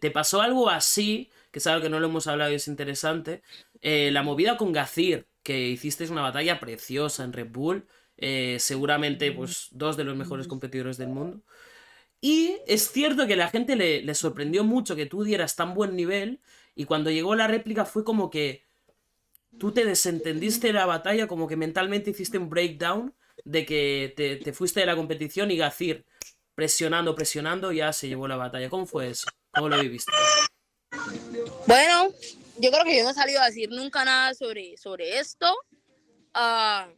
¿Te pasó algo así? Que es algo que no lo hemos hablado y es interesante. Eh, la movida con Gazir, que hiciste una batalla preciosa en Red Bull. Eh, seguramente, pues, dos de los mejores competidores del mundo. Y es cierto que la gente le, sorprendió mucho que tú dieras tan buen nivel. Y cuando llegó la réplica fue como que tú te desentendiste de la batalla, como que mentalmente hiciste un breakdown de que te, te, fuiste de la competición y Gazir presionando, presionando, ya se llevó la batalla. ¿Cómo fue eso? Bueno, yo creo que yo no he salido a decir nunca nada sobre, sobre esto. Ah,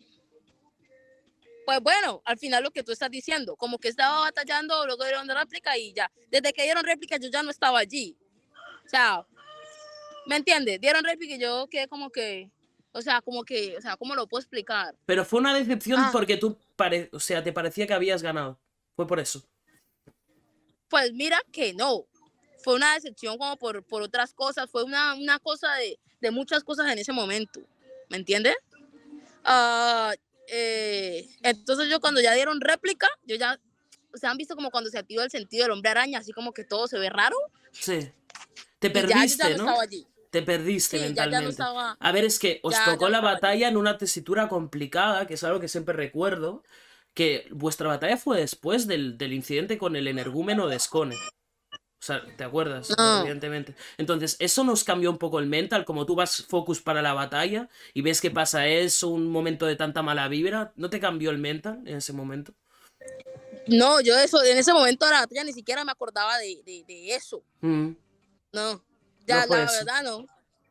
pues bueno, al final lo que tú estás diciendo, como que estaba batallando, luego dieron réplica y ya. Desde que dieron réplica yo ya no estaba allí. O sea, ¿me entiendes? Dieron réplica y yo quedé como que, o sea, como que, o sea, ¿cómo lo puedo explicar? Pero fue una decepción ah. porque tú, o sea, te parecía que habías ganado. Fue por eso. Pues mira que no fue una decepción como por, por otras cosas, fue una, una cosa de, de, muchas cosas en ese momento, ¿me entiendes? Ah, eh, entonces yo cuando ya dieron réplica, yo ya, se han visto como cuando se activa el sentido del hombre araña, así como que todo se ve raro. Sí. Te perdiste, ¿no? Te perdiste mentalmente. no A ver, es que os tocó la batalla en una tesitura complicada, que es algo que siempre recuerdo, que vuestra batalla fue después del, del incidente con el energúmeno de Scone. ¿te acuerdas? Evidentemente. Entonces, eso nos cambió un poco el mental, como tú vas focus para la batalla y ves que pasa eso, un momento de tanta mala vibra, ¿no te cambió el mental en ese momento? No, yo eso, en ese momento de ni siquiera me acordaba de, eso. Mm. No, ya la verdad no.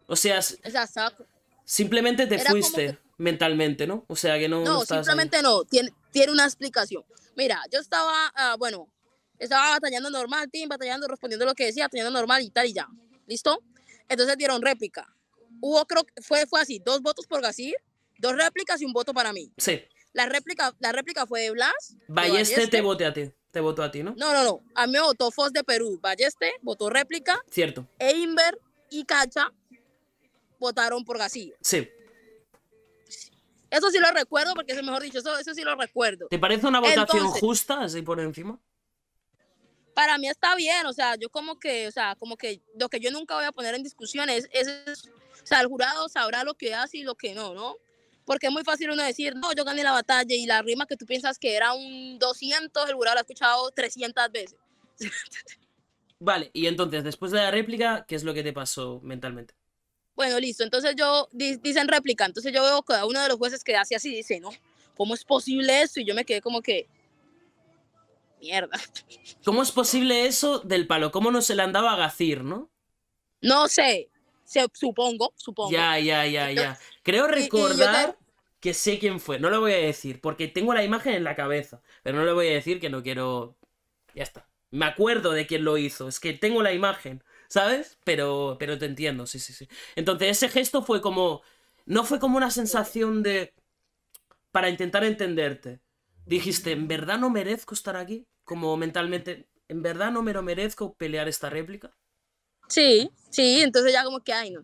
O sea, simplemente te fuiste mentalmente, ¿no? O sea, que no... No, no simplemente no, tiene, tiene una explicación. Mira, yo estaba, ah, bueno, estaba batallando normal, Tim, batallando, respondiendo lo que decía, batallando normal y tal y ya. ¿Listo? Entonces dieron réplica. Hubo, creo fue, fue así, dos votos por Gasir, dos réplicas y un voto para mí. Sí. La réplica, la réplica fue de Blas. Balleste, te voté a ti. Te votó a ti, ¿no? No, no, no. A mí me votó Fos de Perú. Balleste votó réplica. Cierto. E Inver y Cacha votaron por Gasillo. Sí. Eso sí lo recuerdo porque es mejor dicho, eso, eso sí lo recuerdo. ¿Te parece una votación justa así por encima? para mí está bien, o sea, yo como que, o sea, como que lo que yo nunca voy a poner en discusión es, o sea, el jurado sabrá lo que hace y lo que no, ¿no? Porque es muy fácil uno decir, no, yo gané la batalla y la rima que tú piensas que era un 200, el jurado la ha escuchado 300 veces. Vale, y entonces, después de la réplica, ¿qué es lo que te pasó mentalmente? Bueno, listo, entonces yo, dicen réplica, entonces yo veo cada uno de los jueces que hace así, dice, no, ¿cómo es posible eso? Y yo me quedé como que, mierda. ¿Cómo es posible eso del palo? ¿Cómo no se le andaba a Gacir, no? No sé, supongo, supongo. Ya, ya, ya, ya. Creo recordar que sé quién fue, no lo voy a decir, porque tengo la imagen en la cabeza, pero no le voy a decir que no quiero... Ya está. Me acuerdo de quién lo hizo, es que tengo la imagen, ¿sabes? Pero, pero te entiendo, sí, sí, sí. Entonces ese gesto fue como... No fue como una sensación de... Para intentar entenderte dijiste, ¿en verdad no merezco estar aquí? Como mentalmente, ¿en verdad no me lo merezco pelear esta réplica? Sí, sí, entonces ya como que, ay, no.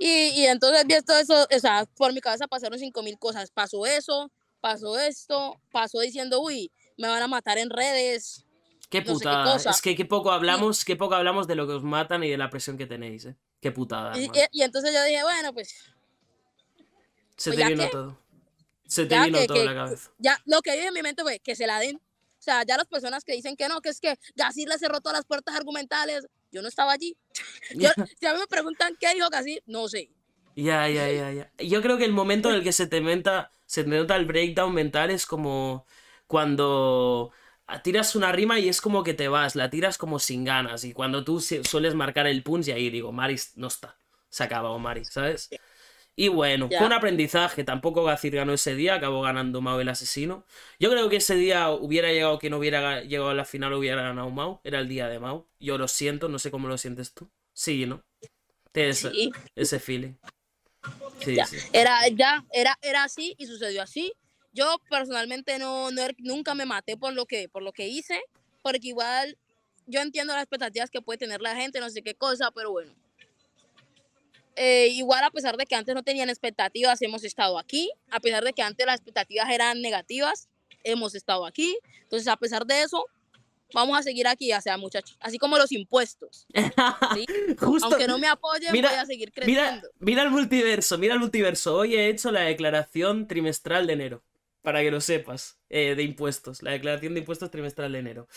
Y, y entonces vi todo eso, o sea, por mi cabeza pasaron 5.000 cosas. Pasó eso, pasó esto, pasó diciendo, uy, me van a matar en redes. Qué putada. es que qué poco hablamos, qué poco hablamos de lo que os matan y de la presión que tenéis, ¿eh? Qué putada. Y, entonces yo dije, bueno, pues. Se pues terminó todo. Se te ya vino todo en la cabeza. Ya, lo que dije en mi mente fue pues, que se la den. O sea, ya las personas que dicen que no, que es que Gasir le cerró todas las puertas argumentales, yo no estaba allí. Yo, si a mí me preguntan qué dijo Gasir, no sé. Ya, ya, ya, ya. Yo creo que el momento en el que se te, menta, se te nota el breakdown mental es como cuando tiras una rima y es como que te vas, la tiras como sin ganas. Y cuando tú sueles marcar el punch, y ahí digo, Maris no está. Se acaba, o ¿sabes? Y bueno, fue un aprendizaje. Tampoco Gacir ganó ese día, acabó ganando Mao el asesino. Yo creo que ese día hubiera llegado que no hubiera llegado a la final, hubiera ganado Mao. Era el día de Mao. Yo lo siento, no sé cómo lo sientes tú. Sí, ¿no? sí. ese feeling. Era, ya, era, era así y sucedió así. Yo personalmente no, er, nunca me maté por lo, que, por lo que hice, porque igual yo entiendo las expectativas que puede tener la gente, no sé qué cosa, pero bueno, eh, igual a pesar de que antes no tenían expectativas, hemos estado aquí, a pesar de que antes las expectativas eran negativas, hemos estado aquí. Entonces, a pesar de eso, vamos a seguir aquí, ya sea, muchachos, así como los impuestos. Aunque no me apoyen, voy a seguir creciendo. Mira, el multiverso, mira el multiverso. Hoy he hecho la declaración trimestral de enero, para que lo sepas, eh, de impuestos, la declaración de impuestos trimestral de enero.